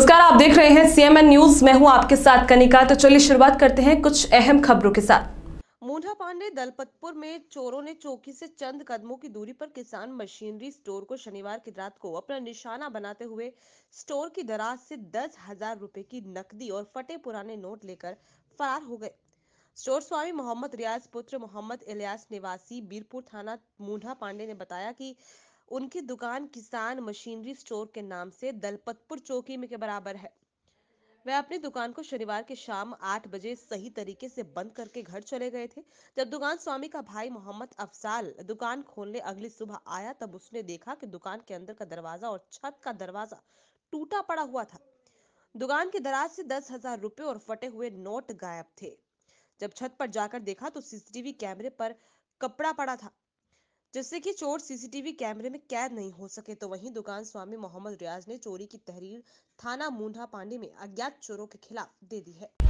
नमस्कार आप देख रहे हैं सीएमएन न्यूज मैं हूं आपके साथ कनिका तो चलिए शुरुआत करते हैं कुछ अहम खबरों के साथ मूढ़ा पांडे दलपतपुर में चोरों ने चौकी से चंद कदमों की दूरी पर किसान मशीनरी स्टोर को शनिवार की रात को अपना निशाना बनाते हुए स्टोर की दराज से दस हजार रूपए की नकदी और फटे पुराने नोट लेकर फरार हो गए स्टोर स्वामी मोहम्मद रियाज पुत्र मोहम्मद इलियास निवासी बीरपुर थाना मूढ़ा पांडे ने बताया की उनकी दुकान किसान मशीनरी स्टोर के नाम से दलपतपुर चौकी में के बराबर है वह अपनी दुकान को शनिवार के शाम आठ बजे सही तरीके से बंद करके घर चले गए थे जब दुकान स्वामी का भाई मोहम्मद अफजाल दुकान खोलने अगली सुबह आया तब उसने देखा कि दुकान के अंदर का दरवाजा और छत का दरवाजा टूटा पड़ा हुआ था दुकान के दराज से दस हजार रुपए और फटे हुए नोट गायब थे जब छत पर जाकर देखा तो सीसीटीवी कैमरे पर कपड़ा पड़ा था जिससे कि चोर सीसीटीवी कैमरे में कैद नहीं हो सके तो वहीं दुकान स्वामी मोहम्मद रियाज ने चोरी की तहरीर थाना मूढ़ा पांडे में अज्ञात चोरों के खिलाफ दे दी है